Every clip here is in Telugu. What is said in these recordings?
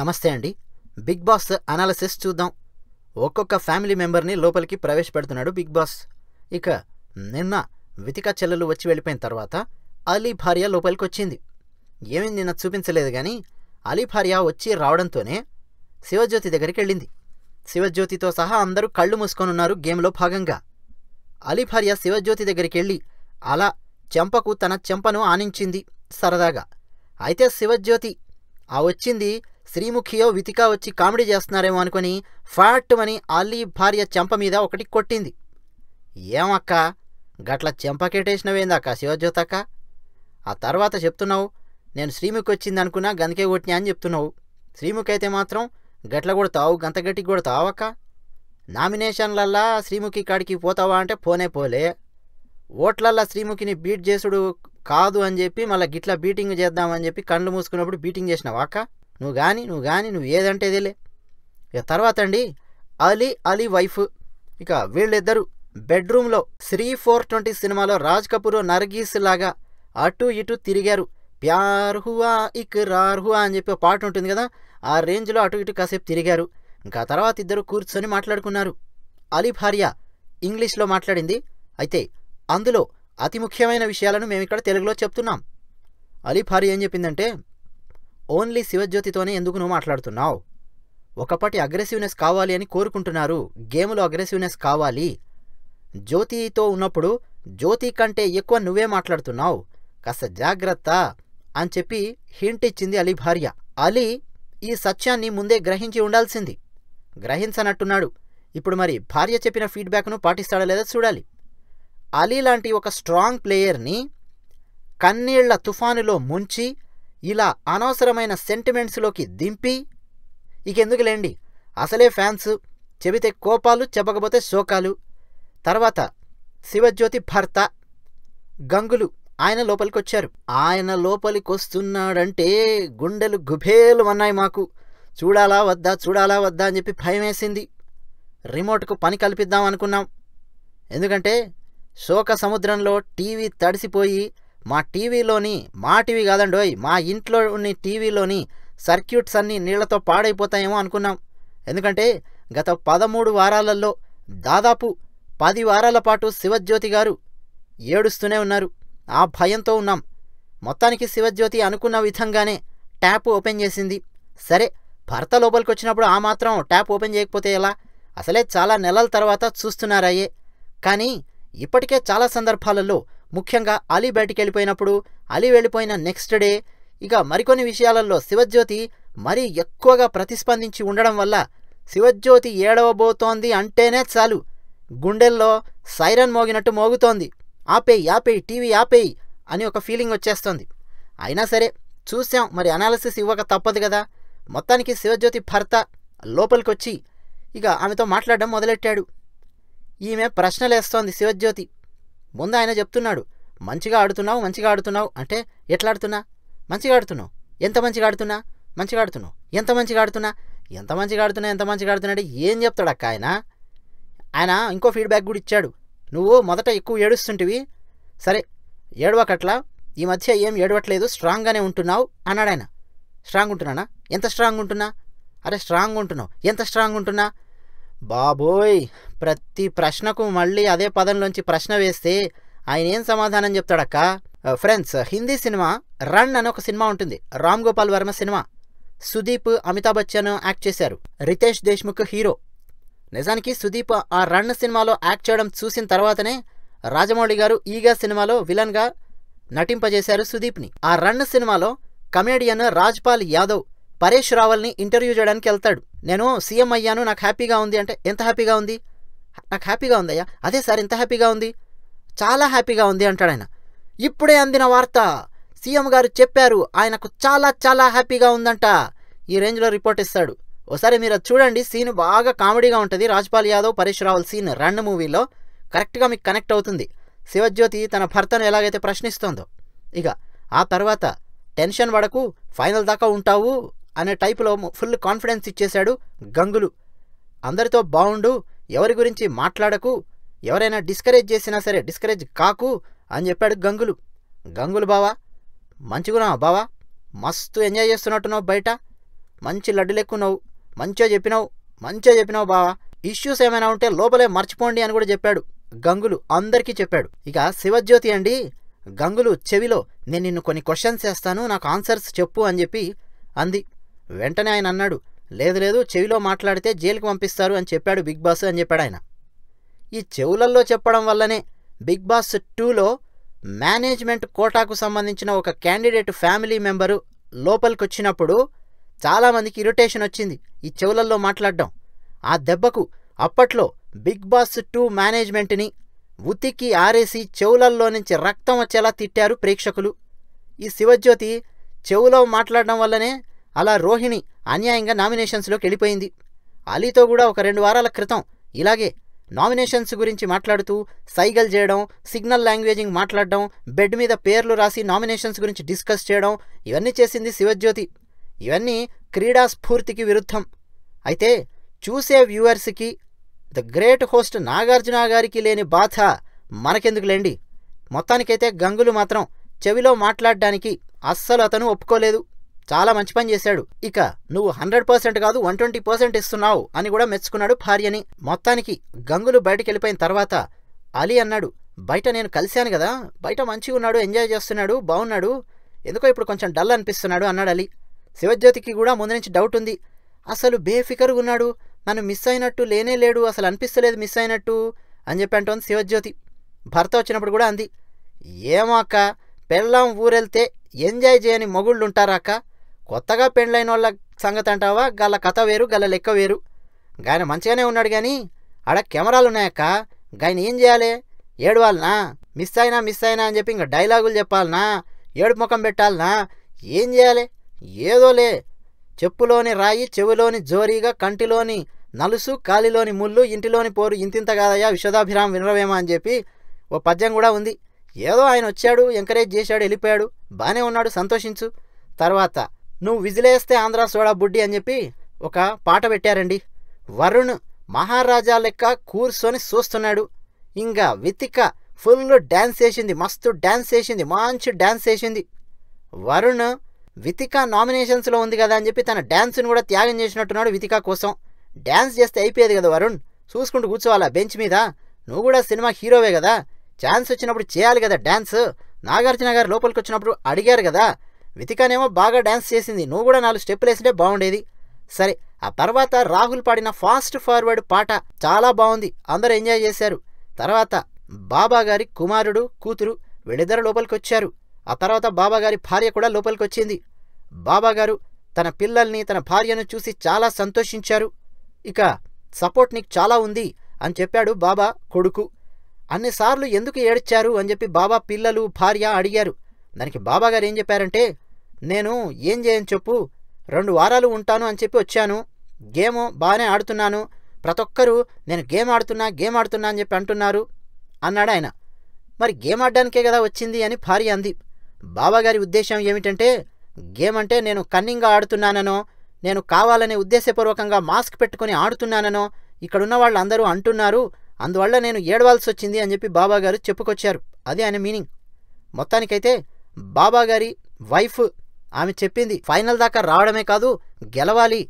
నమస్తే అండి బిగ్ బాస్ అనాలిసిస్ చూద్దాం ఒక్కొక్క ఫ్యామిలీ మెంబర్ని లోపలికి ప్రవేశపెడుతున్నాడు బిగ్ బాస్ ఇక నిన్న వితిక చెల్లెలు వచ్చి వెళ్ళిపోయిన తర్వాత అలీ భార్య లోపలికి వచ్చింది ఏమీ నిన్న చూపించలేదు కానీ అలీ భార్య వచ్చి రావడంతోనే శివజ్యోతి దగ్గరికి వెళ్ళింది శివజ్యోతితో సహా అందరూ కళ్ళు మూసుకొనున్నారు గేమ్లో భాగంగా అలీ భార్య శివజ్యోతి దగ్గరికి వెళ్ళి అలా చెంపకు తన చెంపను ఆనించింది సరదాగా అయితే శివజ్యోతి ఆ వచ్చింది శ్రీముఖియో వితికా వచ్చి కామెడీ చేస్తున్నారేమో అనుకుని ఫాట్టుమని అల్లీ భార్య చెంప మీద ఒకటి కొట్టింది ఏమక్క గట్ల చెంపకెటేసినవేందాక శివజ్యోతక్క ఆ తర్వాత చెప్తున్నావు నేను శ్రీముఖి వచ్చిందనుకున్నా గంతకే కొట్టినా అని చెప్తున్నావు శ్రీముఖి అయితే మాత్రం గట్ల తావు గంత కూడా తావక్క నామినేషన్లల్లా శ్రీముఖి కాడికి పోతావా అంటే పోనే పోలే ఓట్లల్లా శ్రీముఖిని బీట్ చేసుడు కాదు అని చెప్పి మళ్ళీ గిట్లా బీటింగ్ చేద్దామని చెప్పి కళ్ళు మూసుకున్నప్పుడు బీటింగ్ చేసినావా అక్క నువ్వు కానీ నువ్వు కానీ నువ్వు ఏదంటే ఇదేలే ఇక తర్వాత అండి అలీ అలీ వైఫ్ ఇక వీళ్ళిద్దరూ బెడ్రూమ్లో శ్రీ ఫోర్ ట్వంటీ సినిమాలో రాజ్ కపూర్ నర్గీస్ లాగా అటు ఇటు తిరిగారు ప్యార్హువా ఇక్ రార్హువా అని చెప్పి పాట ఉంటుంది కదా ఆ రేంజ్లో అటు ఇటు కాసేపు తిరిగారు ఇంకా తర్వాత ఇద్దరు కూర్చొని మాట్లాడుకున్నారు అలీ భార్య ఇంగ్లీష్లో మాట్లాడింది అయితే అందులో అతి ముఖ్యమైన విషయాలను మేమిక్కడ తెలుగులో చెప్తున్నాం అలీ భారీ ఏం చెప్పిందంటే ఓన్లీ శివజ్యోతితోనే ఎందుకు నువ్వు మాట్లాడుతున్నావు ఒకప్పటి అగ్రెసివ్నెస్ కావాలి అని కోరుకుంటున్నారు గేమ్లో అగ్రెసివ్నెస్ కావాలి జ్యోతితో ఉన్నప్పుడు జ్యోతి కంటే ఎక్కువ నువ్వే మాట్లాడుతున్నావు కాస్త జాగ్రత్త అని చెప్పి హింట్ ఇచ్చింది అలీ భార్య అలీ ఈ సత్యాన్ని ముందే గ్రహించి ఉండాల్సింది గ్రహించనట్టున్నాడు ఇప్పుడు మరి భార్య చెప్పిన ఫీడ్బ్యాక్ను పాటిస్తాడా లేదా చూడాలి అలీ లాంటి ఒక స్ట్రాంగ్ ప్లేయర్ని కన్నీళ్ల తుఫానులో ముంచి ఇలా అనవసరమైన సెంటిమెంట్స్లోకి దింపి ఇకెందుకులేండి అసలే ఫ్యాన్స్ చెబితే కోపాలు చెప్పకపోతే శోకాలు తర్వాత శివజ్యోతి భర్త గంగులు ఆయన లోపలికి వచ్చారు ఆయన లోపలికి వస్తున్నాడంటే గుండెలు గుభేలు అన్నాయి మాకు చూడాలా వద్దా చూడాలా వద్దా అని చెప్పి భయం వేసింది రిమోట్కు పని కల్పిద్దాం అనుకున్నాం ఎందుకంటే శోక సముద్రంలో టీవీ తడిసిపోయి మా టీవీలోని మా టీవీ కాదండోయ్ మా ఇంట్లో ఉన్న టీవీలోని సర్క్యూట్స్ అన్నీ నీళ్లతో పాడైపోతాయేమో అనుకున్నాం ఎందుకంటే గత పదమూడు వారాలలో దాదాపు పది వారాల పాటు శివజ్యోతి గారు ఏడుస్తూనే ఉన్నారు ఆ భయంతో ఉన్నాం మొత్తానికి శివజ్యోతి అనుకున్న విధంగానే ట్యాప్ ఓపెన్ చేసింది సరే భర్త లోపలికి వచ్చినప్పుడు ఆ మాత్రం ట్యాప్ ఓపెన్ చేయకపోతే ఎలా అసలే చాలా నెలల తర్వాత చూస్తున్నారాయే కానీ ఇప్పటికే చాలా సందర్భాలలో ముఖ్యంగా అలీ బయటికి వెళ్ళిపోయినప్పుడు అలీ వెళ్ళిపోయిన నెక్స్ట్ డే ఇక మరికొన్ని విషయాలలో శివజ్యోతి మరీ ఎక్కువగా ప్రతిస్పందించి ఉండడం వల్ల శివజ్యోతి ఏడవబోతోంది అంటేనే చాలు గుండెల్లో సైరన్ మోగినట్టు మోగుతోంది ఆపేయి ఆపేయి టీవీ ఆపేయి అని ఒక ఫీలింగ్ వచ్చేస్తోంది అయినా సరే చూసాం మరి అనాలిసిస్ ఇవ్వక తప్పదు కదా మొత్తానికి శివజ్యోతి భర్త లోపలికొచ్చి ఇక ఆమెతో మాట్లాడడం మొదలెట్టాడు ఈమె ప్రశ్నలేస్తోంది శివజ్యోతి ముందు ఆయన చెప్తున్నాడు మంచిగా ఆడుతున్నావు మంచిగా ఆడుతున్నావు అంటే ఎట్లా ఆడుతున్నా మంచిగా ఆడుతున్నావు ఎంత మంచిగా ఆడుతున్నా మంచిగా ఆడుతున్నావు ఎంత మంచిగా ఆడుతున్నా ఎంత మంచిగా ఆడుతున్నా ఎంత మంచిగా ఆడుతున్నాడు ఏం చెప్తాడు అక్క ఆయన ఆయన ఇంకో ఫీడ్బ్యాక్ కూడా ఇచ్చాడు నువ్వు మొదట ఎక్కువ ఏడుస్తుంటివి సరే ఏడవకట్లా ఈ మధ్య ఏం ఏడవట్లేదు స్ట్రాంగ్గానే ఉంటున్నావు అన్నాడు ఆయన స్ట్రాంగ్ ఉంటున్నానా ఎంత స్ట్రాంగ్ ఉంటున్నా అరే స్ట్రాంగ్ ఉంటున్నావు ఎంత స్ట్రాంగ్ ఉంటున్నా బాబోయ్ ప్రతి ప్రశ్నకు మళ్ళీ అదే పదంలోంచి ప్రశ్న వేస్తే ఆయన ఏం సమాధానం చెప్తాడక్క ఫ్రెండ్స్ హిందీ సినిమా రన్ అని ఒక సినిమా ఉంటుంది రామ్ గోపాల్ వర్మ సినిమా సుదీప్ అమితాబ్ బచ్చన్ యాక్ట్ చేశారు రితేష్ దేశ్ముఖ్ హీరో నిజానికి సుదీప్ ఆ రన్ సినిమాలో యాక్ట్ చేయడం చూసిన తర్వాతనే రాజమౌళి గారు ఈగా సినిమాలో విలన్గా నటింపజేశారు సుదీప్ని ఆ రన్ సినిమాలో కమేడియన్ రాజ్పాల్ యాదవ్ పరేష్ రావల్ని ఇంటర్వ్యూ చేయడానికి వెళ్తాడు నేను సీఎం అయ్యాను నాకు హ్యాపీగా ఉంది అంటే ఎంత హ్యాపీగా ఉంది నాకు హ్యాపీగా ఉందయ్యా అదే సార్ ఎంత హ్యాపీగా ఉంది చాలా హ్యాపీగా ఉంది అంటాడు ఆయన ఇప్పుడే అందిన వార్త సీఎం గారు చెప్పారు ఆయనకు చాలా చాలా హ్యాపీగా ఉందంట ఈ రేంజ్లో రిపోర్ట్ ఇస్తాడు ఒకసారి మీరు అది చూడండి సీన్ బాగా కామెడీగా ఉంటుంది రాజ్పాల్ యాదవ్ పరేష్ రావల్ సీన్ రన్ మూవీలో కరెక్ట్గా మీకు కనెక్ట్ అవుతుంది శివజ్యోతి తన భర్తను ఎలాగైతే ప్రశ్నిస్తోందో ఇక ఆ తర్వాత టెన్షన్ పడకు ఫైనల్ దాకా ఉంటావు అనే టైపులో ఫుల్ కాన్ఫిడెన్స్ ఇచ్చేశాడు గంగులు అందరితో బాగుండు ఎవరి గురించి మాట్లాడకు ఎవరైనా డిస్కరేజ్ చేసినా సరే డిస్కరేజ్ కాకు అని చెప్పాడు గంగులు గంగులు బావా మంచిగున్నావు బావా మస్తు ఎంజాయ్ చేస్తున్నట్టున్నావు బయట మంచి లడ్డులెక్కున్నావు మంచిగా చెప్పినావు మంచిగా చెప్పినావు బావా ఇష్యూస్ ఏమైనా ఉంటే లోపలే మర్చిపోండి అని కూడా చెప్పాడు గంగులు అందరికీ చెప్పాడు ఇక శివజ్యోతి అండి గంగులు చెవిలో నేను నిన్ను కొన్ని క్వశ్చన్స్ చేస్తాను నాకు ఆన్సర్స్ చెప్పు అని చెప్పి అంది వెంటనే ఆయన అన్నాడు లేదు లేదు చెవిలో మాట్లాడితే జైలుకి పంపిస్తారు అని చెప్పాడు బిగ్ బాస్ అని చెప్పాడు ఆయన ఈ చెవులల్లో చెప్పడం వల్లనే బిగ్ బాస్ టూలో మేనేజ్మెంట్ కోటాకు సంబంధించిన ఒక క్యాండిడేట్ ఫ్యామిలీ మెంబరు లోపలికి వచ్చినప్పుడు చాలామందికి ఇరిటేషన్ వచ్చింది ఈ చెవులల్లో మాట్లాడడం ఆ దెబ్బకు అప్పట్లో బిగ్ బాస్ టూ మేనేజ్మెంట్ని ఉతికి ఆరేసి చెవులల్లో నుంచి రక్తం వచ్చేలా తిట్టారు ప్రేక్షకులు ఈ శివజ్యోతి చెవులో మాట్లాడడం వల్లనే అలా రోహిణి అన్యాయంగా నామినేషన్స్లోకి వెళ్ళిపోయింది అలీతో కూడా ఒక రెండు వారాల క్రితం ఇలాగే నామినేషన్స్ గురించి మాట్లాడుతూ సైగల్ చేయడం సిగ్నల్ లాంగ్వేజింగ్ మాట్లాడడం బెడ్ మీద పేర్లు రాసి నామినేషన్స్ గురించి డిస్కస్ చేయడం ఇవన్నీ చేసింది శివజ్యోతి ఇవన్నీ క్రీడా స్ఫూర్తికి విరుద్ధం అయితే చూసే వ్యూవర్స్కి ద గ్రేట్ హోస్ట్ నాగార్జున గారికి లేని బాధ మనకెందుకులేండి మొత్తానికైతే గంగులు మాత్రం చెవిలో మాట్లాడడానికి అస్సలు అతను ఒప్పుకోలేదు చాలా మంచి పని చేశాడు ఇక నువ్వు హండ్రెడ్ పర్సెంట్ కాదు వన్ ట్వంటీ పర్సెంట్ ఇస్తున్నావు అని కూడా మెచ్చుకున్నాడు భార్యని మొత్తానికి గంగులు బయటకెళ్ళిపోయిన తర్వాత అలీ అన్నాడు బయట నేను కలిశాను కదా బయట మంచిగా ఉన్నాడు ఎంజాయ్ చేస్తున్నాడు బాగున్నాడు ఎందుకో ఇప్పుడు కొంచెం డల్ అనిపిస్తున్నాడు అన్నాడు అలీ శివజ్యోతికి కూడా ముందు నుంచి డౌట్ ఉంది అసలు బేఫికర్గా ఉన్నాడు నన్ను మిస్ అయినట్టు లేనే లేడు అసలు అనిపిస్తలేదు మిస్ అయినట్టు అని చెప్పి అంటోంది శివజ్యోతి భర్త వచ్చినప్పుడు కూడా అంది ఏమో అక్క పెళ్ళాం ఊరెళ్తే ఎంజాయ్ చేయని మొగుళ్ళుంటారా అక్క కొత్తగా పెండ్లైన వాళ్ళ సంగతి అంటావా గల కథ వేరు గల లెక్క వేరు గాయన మంచిగానే ఉన్నాడు కానీ ఆడ కెమెరాలు ఉన్నాయక్క గాయన ఏం చేయాలి ఏడవాలనా మిస్ అయినా మిస్ అయినా అని చెప్పి ఇంకా డైలాగులు చెప్పాలనా ఏడు ముఖం పెట్టాలనా ఏం చేయాలి ఏదోలే చెప్పులోని రాయి చెవిలోని జోరీగా కంటిలోని నలుసు కాలిలోని ముళ్ళు ఇంటిలోని పోరు ఇంతింత కాదయ్యా విశ్వదాభిరామ వినరవేమా అని చెప్పి ఓ పద్యం కూడా ఉంది ఏదో ఆయన వచ్చాడు ఎంకరేజ్ చేశాడు వెళ్ళిపోయాడు బాగానే ఉన్నాడు సంతోషించు తర్వాత నువ్వు విజిలేస్తే ఆంధ్ర సోడా బుడ్డి అని చెప్పి ఒక పాట పెట్టారండి వరుణ్ మహారాజా లెక్క కూర్చొని చూస్తున్నాడు ఇంకా వితిక ఫుల్ డ్యాన్స్ వేసింది మస్తు డ్యాన్స్ వేసింది మంచి డ్యాన్స్ వేసింది వరుణ్ వితిక నామినేషన్స్లో ఉంది కదా అని చెప్పి తన డ్యాన్స్ను కూడా త్యాగం చేసినట్టున్నాడు వితిక కోసం డ్యాన్స్ చేస్తే అయిపోయేది కదా వరుణ్ చూసుకుంటూ కూర్చోవాలా బెంచ్ మీద నువ్వు కూడా సినిమా హీరోవే కదా ఛాన్స్ వచ్చినప్పుడు చేయాలి కదా డ్యాన్స్ నాగార్జున గారు లోపలికి వచ్చినప్పుడు అడిగారు కదా వితికానేమో బాగా డ్యాన్స్ చేసింది నువ్వు కూడా నాలుగు స్టెప్పులు వేసింటే బాగుండేది సరే ఆ తర్వాత రాహుల్ పాడిన ఫాస్ట్ ఫార్వర్డ్ పాట చాలా బాగుంది అందరూ ఎంజాయ్ చేశారు తర్వాత బాబాగారి కుమారుడు కూతురు వీళ్ళిద్దరు లోపలికి వచ్చారు ఆ తర్వాత బాబాగారి భార్య కూడా లోపలికి వచ్చింది బాబాగారు తన పిల్లల్ని తన భార్యను చూసి చాలా సంతోషించారు ఇక సపోర్ట్ నీకు చాలా ఉంది అని చెప్పాడు బాబా కొడుకు అన్నిసార్లు ఎందుకు ఏడ్చారు అని చెప్పి బాబా పిల్లలు భార్య అడిగారు దానికి బాబాగారు ఏం చెప్పారంటే నేను ఏం చేయని చెప్పు రెండు వారాలు ఉంటాను అని చెప్పి వచ్చాను గేము బాగానే ఆడుతున్నాను ప్రతి ఒక్కరూ నేను గేమ్ ఆడుతున్నా గేమ్ ఆడుతున్నా అని చెప్పి అంటున్నారు అన్నాడు ఆయన మరి గేమ్ ఆడడానికే కదా వచ్చింది అని భార్య అంది బాబాగారి ఉద్దేశం ఏమిటంటే గేమ్ అంటే నేను కన్నింగ్గా ఆడుతున్నాననో నేను కావాలనే ఉద్దేశపూర్వకంగా మాస్క్ పెట్టుకుని ఆడుతున్నాననో ఇక్కడున్న వాళ్ళు అందరూ అంటున్నారు అందువల్ల నేను ఏడవాల్సి వచ్చింది అని చెప్పి బాబాగారు చెప్పుకొచ్చారు అది ఆయన మీనింగ్ మొత్తానికైతే బాబాగారి వైఫ్ ఆమె చెప్పింది ఫైనల్ దాకా రావడమే కాదు గెలవాలి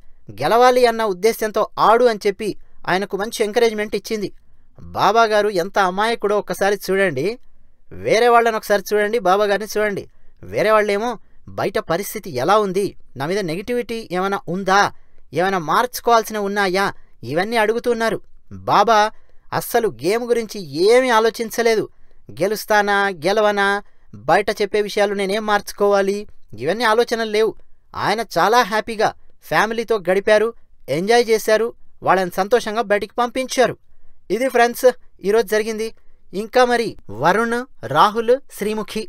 గెలవాలి అన్న ఉద్దేశంతో ఆడు అని చెప్పి ఆయనకు మంచి ఎంకరేజ్మెంట్ ఇచ్చింది బాబాగారు ఎంత అమాయకుడో ఒక్కసారి చూడండి వేరే వాళ్ళని ఒకసారి చూడండి బాబాగారిని చూడండి వేరే వాళ్ళేమో బయట పరిస్థితి ఎలా ఉంది నా మీద నెగిటివిటీ ఏమైనా ఉందా ఏమైనా మార్చుకోవాల్సిన ఉన్నాయా ఇవన్నీ అడుగుతున్నారు బాబా అస్సలు గేమ్ గురించి ఏమీ ఆలోచించలేదు గెలుస్తానా గెలవనా బయట చెప్పే విషయాలు నేనేం మార్చుకోవాలి ఇవన్నీ ఆలోచనలు లేవు ఆయన చాలా హ్యాపీగా ఫ్యామిలీతో గడిపారు ఎంజాయ్ చేశారు వాళ్ళని సంతోషంగా బయటికి పంపించారు ఇది ఫ్రెండ్స్ ఈరోజు జరిగింది ఇంకా మరి వరుణ్ రాహుల్ శ్రీముఖి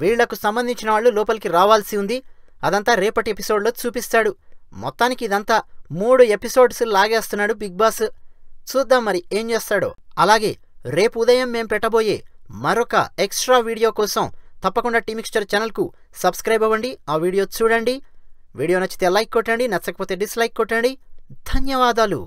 వీళ్లకు సంబంధించిన వాళ్ళు లోపలికి రావాల్సి ఉంది అదంతా రేపటి ఎపిసోడ్లో చూపిస్తాడు మొత్తానికి ఇదంతా మూడు ఎపిసోడ్స్ లాగేస్తున్నాడు బిగ్ బాస్ చూద్దాం మరి ఏం చేస్తాడో అలాగే రేపు ఉదయం మేం పెట్టబోయే మరొక ఎక్స్ట్రా వీడియో కోసం తప్పకుండా టీమిక్స్టర్ ఛానల్కు సబ్స్క్రైబ్ అవ్వండి ఆ వీడియో చూడండి వీడియో నచ్చితే లైక్ కొట్టండి నచ్చకపోతే డిస్లైక్ కొట్టండి ధన్యవాదాలు